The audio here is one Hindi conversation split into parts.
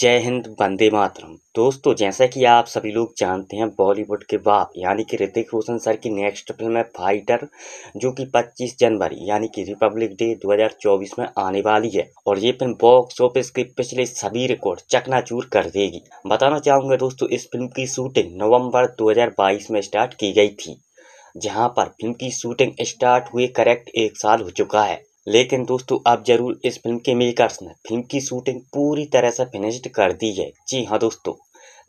जय हिंद वंदे मातरम दोस्तों जैसा कि आप सभी लोग जानते हैं बॉलीवुड के बाप यानी कि ऋतिक रोशन सर की नेक्स्ट फिल्म है फाइटर जो कि 25 जनवरी यानी कि रिपब्लिक डे 2024 में आने वाली है और ये फिल्म बॉक्स ऑफिस के पिछले सभी रिकॉर्ड चकनाचूर कर देगी बताना चाहूंगा दोस्तों इस फिल्म की शूटिंग नवम्बर दो में स्टार्ट की गई थी जहाँ पर फिल्म की शूटिंग स्टार्ट हुए करेक्ट एक साल हो चुका है लेकिन दोस्तों आप जरूर इस फिल्म के मेकर्स ने फिल्म की शूटिंग पूरी तरह से फिनिश्ड कर दी है जी हाँ दोस्तों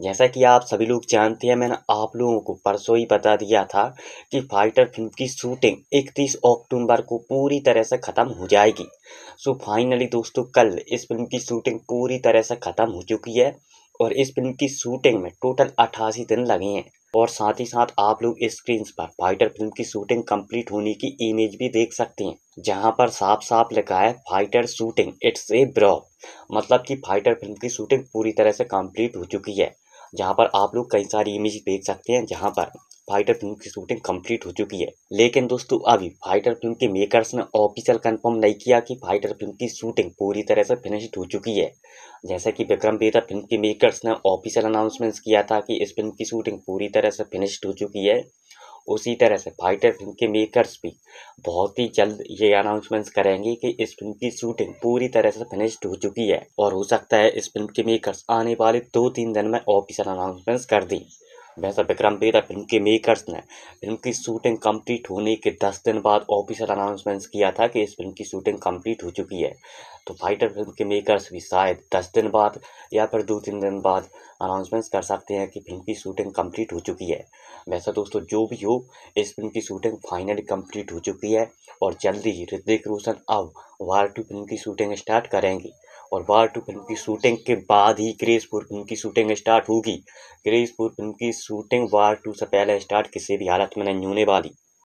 जैसा कि आप सभी लोग जानते हैं मैंने आप लोगों को परसों ही बता दिया था कि फाइटर फिल्म की शूटिंग 31 अक्टूबर को पूरी तरह से ख़त्म हो जाएगी सो फाइनली दोस्तों कल इस फिल्म की शूटिंग पूरी तरह से ख़त्म हो चुकी है और इस फिल्म की शूटिंग में टोटल अट्ठासी दिन लगे हैं और साथ ही साथ आप लोग स्क्रीन पर फाइटर फिल्म की शूटिंग कंप्लीट होने की इमेज भी देख सकते हैं जहां पर साफ साफ लिखा है Fighter shooting it's a bro मतलब कि फाइटर फिल्म की शूटिंग पूरी तरह से कंप्लीट हो चुकी है जहाँ पर आप लोग कई सारी इमेज देख सकते हैं जहाँ पर फाइटर फिल्म की शूटिंग कंप्लीट हो चुकी है लेकिन दोस्तों अभी फाइटर फिल्म के मेकर्स ने ऑफिशियल कंफर्म नहीं किया कि फाइटर फिल्म की शूटिंग पूरी तरह से फिनिश्ड हो चुकी है जैसा कि विक्रम बेता फिल्म के मेकर्स ने ऑफिशियल अनाउंसमेंट्स किया था कि इस फिल्म की शूटिंग पूरी तरह से फिनिश्ड हो चुकी है उसी तरह से फाइटर फिल्म के मेकर्स भी बहुत ही जल्द ये अनाउंसमेंट्स करेंगे कि इस फिल्म की शूटिंग पूरी तरह से फिनिश्ड हो चुकी है और हो सकता है इस फिल्म के मेकर्स आने वाले दो तीन दिन में ऑफिशियल अनाउंसमेंट्स कर दें वैसा विक्रम बेदा फिल्म के मेकर्स ने फिल्म की शूटिंग कंप्लीट होने के दस दिन बाद ऑफिशियल अनाउंसमेंट्स किया था कि इस फिल्म की शूटिंग कंप्लीट हो चुकी है तो फाइटर फिल्म के मेकर्स भी शायद दस दिन बाद या फिर दो तीन दिन बाद अनाउंसमेंट्स कर सकते हैं कि फिल्म की शूटिंग कंप्लीट हो चुकी है वैसा दोस्तों जो भी हो इस फिल्म की शूटिंग फाइनली कंप्लीट हो चुकी है और जल्दी ही ऋतिक रोशन अब वार टू फिल्म की शूटिंग स्टार्ट करेंगी और वार टू फिल्म की शूटिंग के बाद ही ग्रेसपुर फिल्म की शूटिंग स्टार्ट होगी ग्रेसपुर फिल्म की शूटिंग वार टू से पहले स्टार्ट किसी भी हालत में नहीं होने वाली